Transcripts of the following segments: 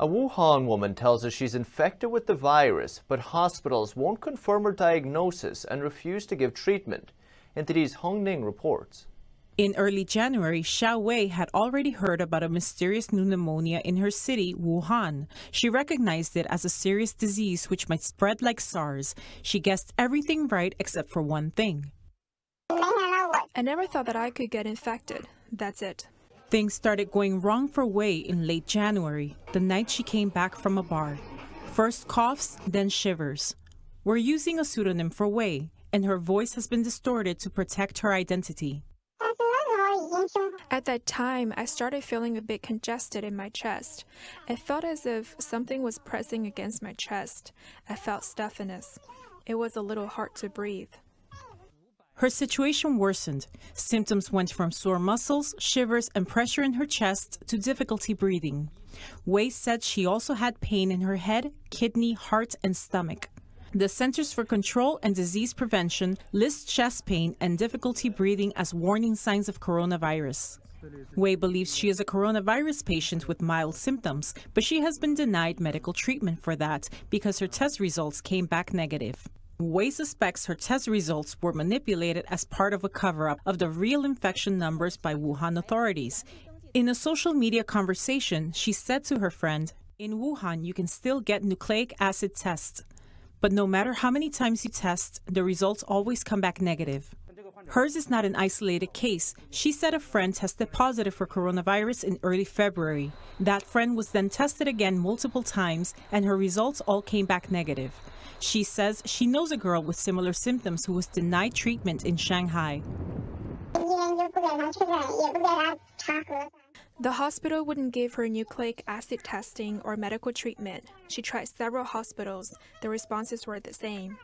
A Wuhan woman tells us she's infected with the virus, but hospitals won't confirm her diagnosis and refuse to give treatment. Entity's Hong Ning reports. In early January, Xiao Wei had already heard about a mysterious new pneumonia in her city, Wuhan. She recognized it as a serious disease which might spread like SARS. She guessed everything right except for one thing. I never thought that I could get infected. That's it. Things started going wrong for Wei in late January, the night she came back from a bar. First coughs, then shivers. We're using a pseudonym for Wei, and her voice has been distorted to protect her identity. At that time, I started feeling a bit congested in my chest. It felt as if something was pressing against my chest. I felt stuffiness. It was a little hard to breathe. Her situation worsened. Symptoms went from sore muscles, shivers, and pressure in her chest to difficulty breathing. Wei said she also had pain in her head, kidney, heart, and stomach. The Centers for Control and Disease Prevention lists chest pain and difficulty breathing as warning signs of coronavirus. Wei believes she is a coronavirus patient with mild symptoms, but she has been denied medical treatment for that because her test results came back negative. Wei suspects her test results were manipulated as part of a cover up of the real infection numbers by Wuhan authorities. In a social media conversation, she said to her friend, In Wuhan, you can still get nucleic acid tests. But no matter how many times you test, the results always come back negative. Hers is not an isolated case. She said a friend tested positive for coronavirus in early February. That friend was then tested again multiple times, and her results all came back negative. She says she knows a girl with similar symptoms who was denied treatment in Shanghai. The hospital wouldn't give her nucleic acid testing or medical treatment. She tried several hospitals. The responses were the same.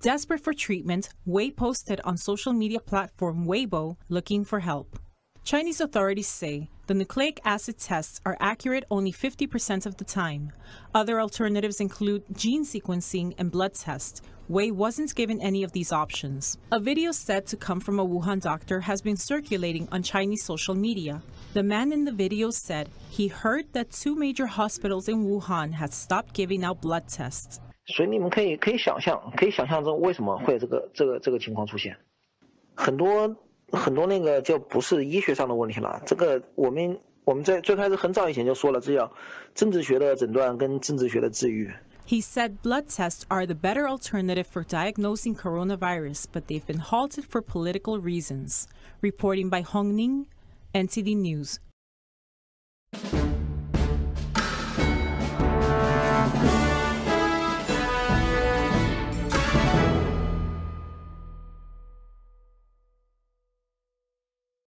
Desperate for treatment, Wei posted on social media platform Weibo looking for help. Chinese authorities say the nucleic acid tests are accurate only 50% of the time. Other alternatives include gene sequencing and blood tests. Wei wasn't given any of these options. A video said to come from a Wuhan doctor has been circulating on Chinese social media. The man in the video said he heard that two major hospitals in Wuhan had stopped giving out blood tests. 所以你们可以可以想象，可以想象中为什么会有这个这个这个情况出现。很多很多那个就不是医学上的问题了。这个我们我们在最开始很早以前就说了，这叫政治学的诊断跟政治学的治愈。He said blood tests are the better alternative for diagnosing coronavirus, but they've been halted for political reasons. Reporting by Hong Ning, NTD News.